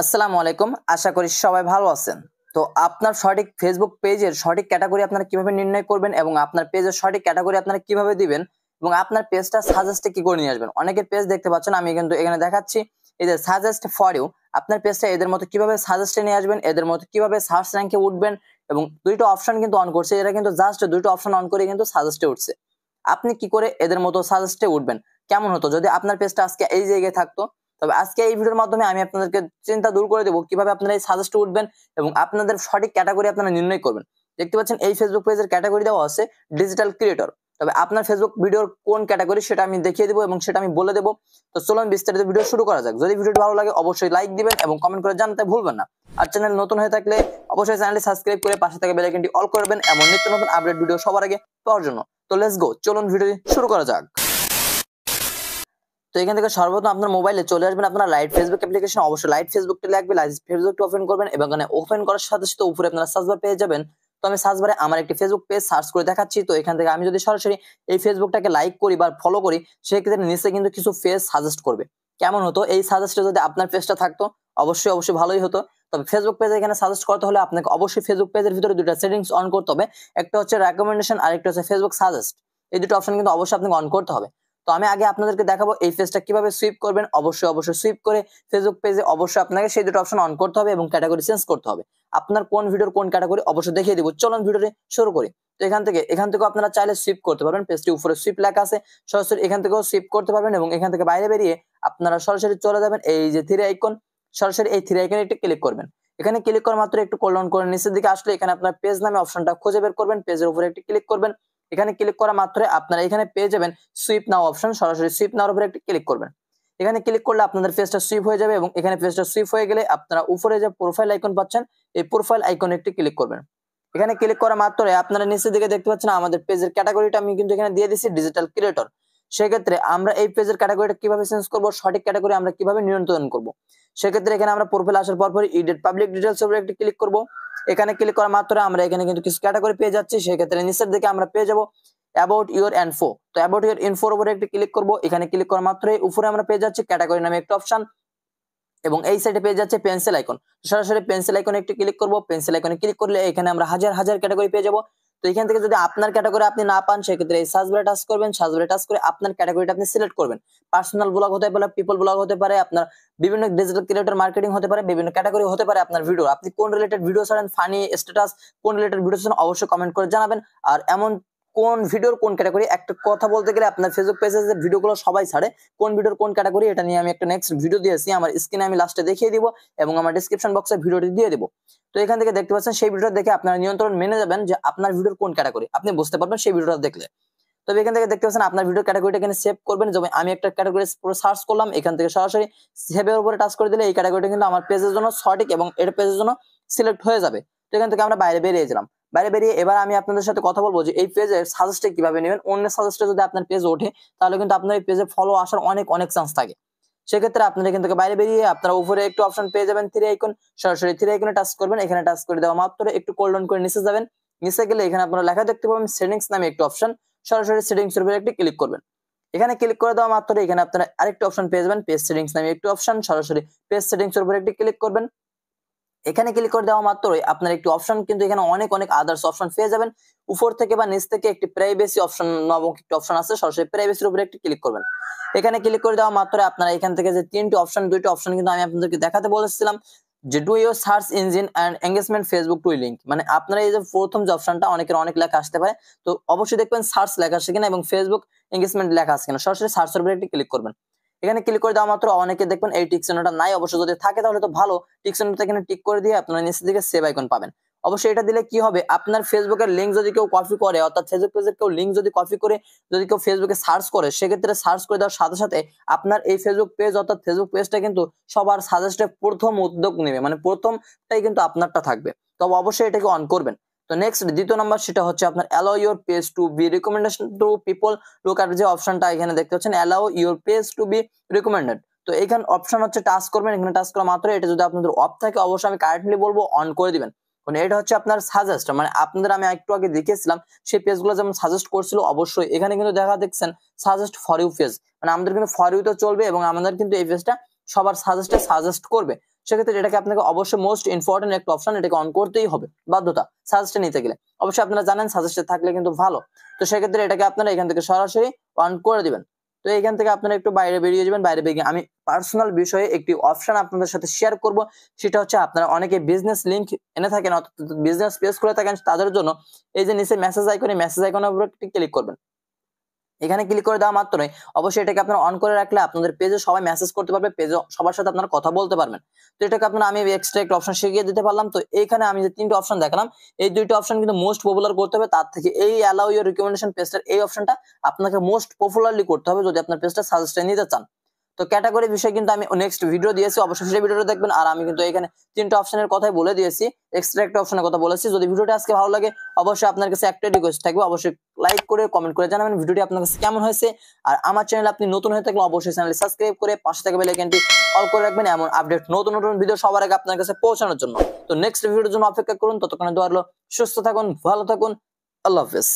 আসসালামু আলাইকুম আশা করি সবাই ভালো আছেন তো আপনার সঠিক ফেসবুক পেজের সঠিক ক্যাটাগরি আপনারা কিভাবে নির্ণয় করবেন এবং আপনার পেজের সঠিক ক্যাটাগরি আপনারা কিভাবে দিবেন এবং আপনার পেজটা সাজেস্টে কি করে নিয়ে আসবেন অনেকের পেজ দেখতে পাচ্ছেন আমি কিন্তু এখানে দেখাচ্ছি এই যে সাজেস্ট ফর ইউ আপনার পেজটা এদের মতো কিভাবে সাজেস্টে নিয়ে আসবেন এদের মতো কিভাবে সার্চ র্যাঙ্কে উঠবেন এবং দুইটা অপশন কিন্তু অন করছে এরা কিন্তু জাস্ট দুটো অপশন অন করে কিন্তু সাজেস্টে উঠছে আপনি কি করে এদের মতো সাজেস্টে উঠবেন কেমন হতো যদি আপনার পেজটা আজকে এই জায়গায় থাকতো তবে আজকে এই ভিডিওর মাধ্যমে আমি আপনাদেরকে চিন্তা দূর করে দেবো কিভাবে আপনারা এই সাজেস্ট উঠবেন এবং আপনাদের সঠিক ক্যাটাগরি আপনারা নির্ণয় করবেন দেখতে পাচ্ছেন এই ফেসবুক পেজের ক্যাটাগরি দেওয়া আছে ডিজিটাল ক্রিয়েটর তবে আপনার ফেসবুক ভিডিওর কোন ক্যাটাগরি সেটা আমি দেখিয়ে দেবো এবং সেটা আমি বলে দেবো তো চলুন বিস্তারিত ভিডিও শুরু করা যাক যদি ভিডিওটি ভালো লাগে অবশ্যই লাইক দিবেন এবং কমেন্ট করে জানতে ভুলবেন না আর চ্যানেল নতুন হয়ে থাকলে অবশ্যই চ্যানেলটি সাবস্ক্রাইব করে পাশে থাকা বেলাইকনটি অল করবেন এমন নিত্য নতুন আপডেট ভিডিও সবার আগে পাওয়ার জন্য তো লেটস গো চলুন ভিডিওটি শুরু করা যাক তো এখান থেকে সর্বপ্রথম আপনার মোবাইলে চলে আসবেন আপনার লাইট ফেসবুক অ্যাপ্লিকেশন অবশ্যই লাইট ফেসবুকটি লাগবে লাইট ফেসবুকটি ওপেন করবেন এবং এখানে ওপেন করার সাথে সাথে উপরে আপনারা সার্চবার পেয়ে যাবেন তো আমি সার্চ বারে আমার একটি ফেসবুক পেজ সার্চ করে দেখাচ্ছি তো এখান থেকে আমি যদি সরাসরি এই ফেসবুকটাকে লাইক করি বা ফলো করি সেক্ষেত্রে নিচে কিন্তু কিছু ফেস সাজেস্ট করবে কেমন হতো এই সাজেস্টে যদি আপনার পেজটা থাকতো অবশ্যই অবশ্যই ভালোই হতো তবে ফেসবুক পেজে এখানে সাজেস্ট করতে হলে আপনাকে অবশ্যই ফেসবুক পেজের ভিতরে দুটো সেটিংস অন করতে হবে একটা হচ্ছে রেকমেন্ডেশন আর একটা হচ্ছে ফেসবুক সাজেস্ট এই দুটো অপশন কিন্তু অবশ্যই আপনাকে অন করতে হবে তো আমি আগে আপনাদেরকে দেখাবো এই ফেজটা কিভাবে সুইপ করবেন অবশ্যই অবশ্যই সুইপ করে ফেসবুক পেজে অবশ্যই আপনাকে সেই দুটো অপশন অন করতে হবে এবং ক্যাটাগরি চেঞ্জ করতে হবে আপনার কোন ভিডিওর কোন ক্যাটাগরি অবশ্যই দেখিয়ে দিব চলুন ভিডিওটি শুরু করি তো এখান থেকে এখান থেকেও আপনারা চাইলে সুইপ করতে পারবেন পেজটি উপরে সুইপ লেখা আছে সরাসরি এখান থেকেও সুইপ করতে পারবেন এবং এখান থেকে বাইরে বেরিয়ে আপনারা সরাসরি চলে যাবেন এই যে থ্রি আইকন সরাসরি এই থ্রি আইকনে একটু ক্লিক করবেন এখানে ক্লিক করার মাত্র একটু কল্যাণ করে নিচের দিকে আসলে এখানে আপনার পেজ নামে অপশনটা খুঁজে বের করবেন পেজের উপরে একটি ক্লিক করবেন এখানে ক্লিক করা মাত্রই আপনারা এখানে পেয়ে যাবেন সুইপ নাও অপশন সরাসরি সুইপ নাওয়ার উপরে একটি ক্লিক করবেন এখানে ক্লিক করলে আপনাদের ফেসটা সুইপ হয়ে যাবে এবং এখানে ফেসটা সুইপ হয়ে গেলে আপনারা উপরে যে প্রোফাইল আইকন পাচ্ছেন এই প্রোফাইল আইকনে একটি ক্লিক করবেন এখানে ক্লিক করা মাত্রই আপনারা নিচের দিকে দেখতে পাচ্ছেন আমাদের পেজের ক্যাটাগরিটা আমি কিন্তু এখানে দিয়ে দিচ্ছি ডিজিটাল ক্রিয়েটর সেক্ষেত্রে আমরা এই পেজের ক্যাটাগরিটা কিভাবে চেঞ্জ করবো সঠিক ক্যাটাগরি আমরা কিভাবে নিয়ন্ত্রণ করবো সেক্ষেত্রে এখানে আমরা প্রোফাইল আসার পর পর ইডেট পাবলিক ডিটেলস উপরে একটি ক্লিক করবো এখানে ক্লিক করার মাত্র আমরা এখানে কিন্তু কিছু ক্যাটাগরি পেয়ে যাচ্ছি সেক্ষেত্রে নিচের দিকে আমরা পেয়ে যাবো অ্যাবাউট ইউর এনফো তো অ্যাবাউট ইউর ইনফোর উপরে একটি ক্লিক করবো এখানে ক্লিক করার মাত্রে উপরে আমরা পেয়ে যাচ্ছি ক্যাটাগরি নামে একটা অপশন এবং এই সাইডে পেয়ে যাচ্ছে পেন্সিল আইকন সরাসরি পেন্সিল আইকনে একটি ক্লিক করবো পেন্সিল আইকনে ক্লিক করলে এখানে আমরা হাজার হাজার ক্যাটাগরি পেয়ে যাবো তো এখান থেকে যদি আপনার ক্যাটাগরি আপনি না পান সেক্ষেত্রে এই সার্চ বারে টাচ করবেন সার্চ বারে টাচ করে আপনার ক্যাটাগরিটা আপনি সিলেক্ট করবেন পার্সোনাল ব্লগ হতে পারে পিপল ব্লগ হতে পারে আপনার বিভিন্ন ডিজিটাল ক্রিয়েটর মার্কেটিং হতে পারে বিভিন্ন ক্যাটাগরি হতে পারে আপনার ভিডিও আপনি কোন রিলেটেড ভিডিও ছাড়েন ফানি স্ট্যাটাস কোন রিলেটেড ভিডিও ছাড়েন অবশ্যই কমেন্ট করে জানাবেন আর এমন কোন ভিডিওর কোন ক্যাটাগরি একটা কথা বলতে গেলে আপনার ফেসবুক পেজে যে ভিডিওগুলো সবাই ছাড়ে কোন ভিডিওর কোন ক্যাটাগরি এটা নিয়ে আমি একটা নেক্সট ভিডিও দিয়েছি আমার স্ক্রিনে আমি লাস্টে দেখিয়ে দিব এবং আমার ডিসক্রিপশন বক্সে ভিডিওটি দিয়ে দিব তো এখান থেকে দেখতে পাচ্ছেন সেই ভিডিওটা দেখে আপনার নিয়ন্ত্রণ মেনে যাবেন যে আপনার ভিডিওর কোন ক্যাটাগরি আপনি বুঝতে পারবেন সেই ভিডিওটা দেখলে তবে এখান থেকে দেখতে পাচ্ছেন আপনার ভিডিও ক্যাটাগরিটা এখানে সেভ করবেন যেমন আমি একটা ক্যাটাগরি পুরো সার্চ করলাম এখান থেকে সরাসরি সেভের উপরে টাচ করে দিলে এই ক্যাটাগরিটা কিন্তু আমার পেজের জন্য সঠিক এবং এর পেজের জন্য সিলেক্ট হয়ে যাবে তো এখান থেকে আমরা বাইরে বেরিয়ে গেলাম বাইরে বেরিয়ে এবার আমি আপনাদের সাথে কথা বলবো যে এই পেজের সাজেস্টে কিভাবে নেবেন অন্য সাজেস্টে যদি আপনার পেজ ওঠে তাহলে কিন্তু আপনার এই পেজে ফলো আসার অনেক অনেক চান্স থাকে সেক্ষেত্রে আপনারা কিন্তু বাইরে বেরিয়ে আপনারা উপরে একটু অপশন পেয়ে যাবেন থ্রি আইকন সরাসরি থ্রি আইকনে টাচ করবেন এখানে টাচ করে দেওয়া মাত্র একটু কোল্ড অন করে নিচে যাবেন নিচে গেলে এখানে আপনারা লেখা দেখতে পাবেন সেটিংস নামে একটু অপশন সরাসরি সেটিংস এর উপরে একটি ক্লিক করবেন এখানে ক্লিক করে দেওয়া মাত্র এখানে আপনারা আরেকটি অপশন পেয়ে যাবেন পেজ সেটিংস নামে একটু অপশন সরাসরি পেজ সেটিংস এর উপরে একটি ক্লিক করবেন এখানে ক্লিক করে দেওয়া মাত্রই আপনার একটি অপশন কিন্তু এখানে অনেক অনেক আদার্স অপশন পেয়ে যাবেন উপর থেকে বা নিচ থেকে একটি প্রাইভেসি অপশন নামক একটি অপশন আছে সরাসরি প্রাইভেসির উপরে একটি ক্লিক করবেন এখানে ক্লিক করে দেওয়া মাত্র আপনারা এখান থেকে যে তিনটি অপশন দুইটি অপশন কিন্তু আমি আপনাদেরকে দেখাতে বলেছিলাম যে do your search engine and engagement Facebook to link মানে আপনারা এই যে প্রথম যে অপশনটা অনেকের অনেক লেখা আসতে পারে তো অবশ্যই দেখবেন সার্চ লেখা আসে কিনা এবং ফেসবুক এঙ্গেজমেন্ট লেখা আছে কিনা সরাসরি সার্চের উপরে একটি ক্লিক করবেন এখানে ক্লিক করে দেওয়া মাত্র অনেকে দেখবেন এই চিহ্নটা নাই অবশ্য যদি থাকে তাহলে তো ভালো চিহ্নটা এখানে টিক করে দিয়ে আপনারা নিচের দিকে সেভ আইকন পাবেন অবশ্যই এটা দিলে কি হবে আপনার ফেসবুকের লিঙ্ক যদি কেউ কপি করে অর্থাৎ ফেসবুক পেজের কেউ লিঙ্ক যদি কপি করে যদি কেউ ফেসবুকে সার্চ করে সেক্ষেত্রে সার্চ করে দেওয়ার সাথে সাথে আপনার এই ফেসবুক পেজ অর্থাৎ ফেসবুক পেজটা কিন্তু সবার সাজেস্টে প্রথম উদ্যোগ নেবে মানে প্রথমটাই কিন্তু আপনারটা থাকবে তবে অবশ্যই এটাকে অন করবেন তো নেক্সট দ্বিতীয় নাম্বার সেটা হচ্ছে আপনার allow your page to be recommendation to people look at যে অপশনটা এখানে দেখতে পাচ্ছেন allow your page to be recommended তো এখানে অপশন হচ্ছে টাস্ক করবেন এখানে টাস্ক করা মাত্র এটা যদি আপনাদের অফ থাকে অবশ্যই আমি কারেন্টলি বলবো অন করে দিবেন মানে এটা হচ্ছে আপনার সাজেস্ট মানে আপনাদের আমি একটু আগে দেখেছিলাম সেই পেজগুলো যেমন সাজেস্ট করছিল অবশ্যই এখানে কিন্তু দেখা দেখছেন সাজেস্ট ফর ইউ পেজ মানে আমাদের কিন্তু ফর ইউ তো চলবে এবং আমাদের কিন্তু এই পেজটা সবার সাজেস্টে সাজেস্ট করবে সেক্ষেত্রে এটাকে আপনাকে অবশ্যই মোস্ট ইম্পর্টেন্ট একটা অপশন এটাকে অন করতেই হবে বাধ্যতা সাজেস্টে নিতে গেলে অবশ্যই আপনারা জানেন সাজেস্টে থাকলে কিন্তু ভালো তো সেক্ষেত্রে এটাকে আপনারা এখান থেকে সরাসরি অন করে দিবেন তো এখান থেকে আপনারা একটু বাইরে বেরিয়ে যাবেন বাইরে বেরিয়ে আমি পার্সোনাল বিষয়ে একটি অপশন আপনাদের সাথে শেয়ার করব সেটা হচ্ছে আপনারা অনেকে বিজনেস লিংক এনে থাকেন অর্থাৎ বিজনেস পেজ করে থাকেন তাদের জন্য এই যে নিচে মেসেজ আইকনে মেসেজ আইকনের উপর ক্লিক করবেন এখানে ক্লিক করে দেওয়া মাত্রই অবশ্যই এটাকে আপনারা অন করে রাখলে আপনাদের পেজে সবাই মেসেজ করতে পারবে পেজে সবার সাথে আপনারা কথা বলতে পারবেন তো এটাকে আপনারা আমি এক্সট্রা একটা অপশন শিখিয়ে দিতে পারলাম তো এখানে আমি যে তিনটা অপশন দেখালাম এই দুইটা অপশন কিন্তু মোস্ট পপুলার করতে হবে তার থেকে এই অ্যালাউ ইয়ার রিকমেন্ডেশন পেজটার এই অপশনটা আপনাকে মোস্ট পপুলারলি করতে হবে যদি আপনার পেজটা সাজেস্টে নিতে চান তো ক্যাটাগরি বিষয় কিন্তু আমি নেক্সট ভিডিও দিয়েছি অবশ্যই সেই ভিডিওটা দেখবেন আর আমি কিন্তু এখানে তিনটা অপশনের কথাই বলে দিয়েছি এক্সট্রা একটা অপশনের কথা বলেছি যদি ভিডিওটা আজকে ভালো লাগে অবশ্যই আপনার কাছে একটাই রিকোয়েস্ট থাকবে অবশ্যই লাইক করে কমেন্ট করে জানাবেন ভিডিওটি আপনার কাছে কেমন হয়েছে আর আমার চ্যানেল আপনি নতুন হয়ে থাকলে অবশ্যই চ্যানেল সাবস্ক্রাইব করে পাশে থাকা বেলাইকানটি অল করে রাখবেন এমন আপডেট নতুন নতুন ভিডিও সবার আগে আপনার কাছে পৌঁছানোর জন্য তো নেক্সট ভিডিওর জন্য অপেক্ষা করুন ততক্ষণে দোয়ারলো সুস্থ থাকুন ভালো থাকুন আল্লাহ হাফেজ